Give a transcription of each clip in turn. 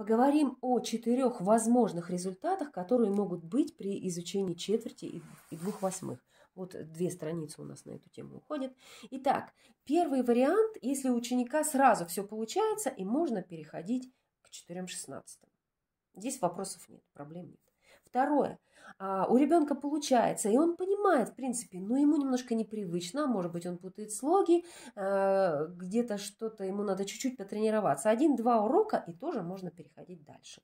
Поговорим о четырех возможных результатах, которые могут быть при изучении четверти и двух восьмых. Вот две страницы у нас на эту тему уходят. Итак, первый вариант, если у ученика сразу все получается, и можно переходить к четырем шестнадцатым. Здесь вопросов нет, проблем нет. Второе. А, у ребенка получается, и он понимает, в принципе, но ну, ему немножко непривычно, а может быть, он путает слоги, а, где-то что-то ему надо чуть-чуть потренироваться. Один-два урока, и тоже можно переходить дальше.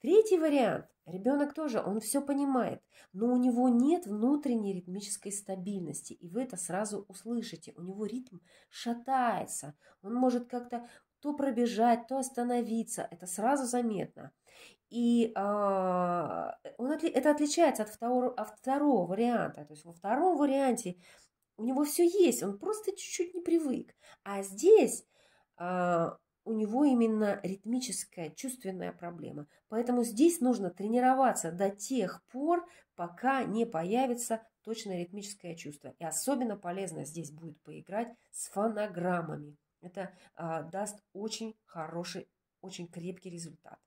Третий вариант. Ребенок тоже, он все понимает, но у него нет внутренней ритмической стабильности, и вы это сразу услышите. У него ритм шатается, он может как-то то пробежать, то остановиться, это сразу заметно. И он, это отличается от второго, от второго варианта. То есть во втором варианте у него все есть, он просто чуть-чуть не привык. А здесь э, у него именно ритмическая, чувственная проблема. Поэтому здесь нужно тренироваться до тех пор, пока не появится точное ритмическое чувство. И особенно полезно здесь будет поиграть с фонограммами. Это э, даст очень хороший, очень крепкий результат.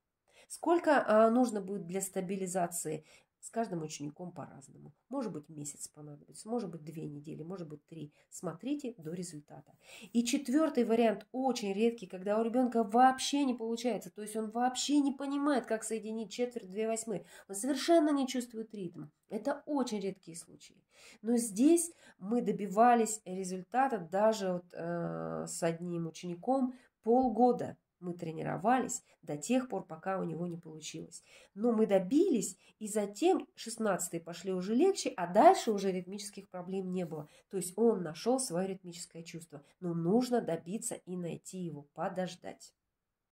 Сколько а, нужно будет для стабилизации? С каждым учеником по-разному. Может быть, месяц понадобится, может быть, две недели, может быть, три. Смотрите до результата. И четвертый вариант очень редкий, когда у ребенка вообще не получается. То есть он вообще не понимает, как соединить четверть, две восьмы, Он совершенно не чувствует ритм. Это очень редкие случаи. Но здесь мы добивались результата даже вот, э, с одним учеником полгода. Мы тренировались до тех пор, пока у него не получилось. Но мы добились, и затем 16 пошли уже легче, а дальше уже ритмических проблем не было. То есть он нашел свое ритмическое чувство. Но нужно добиться и найти его, подождать.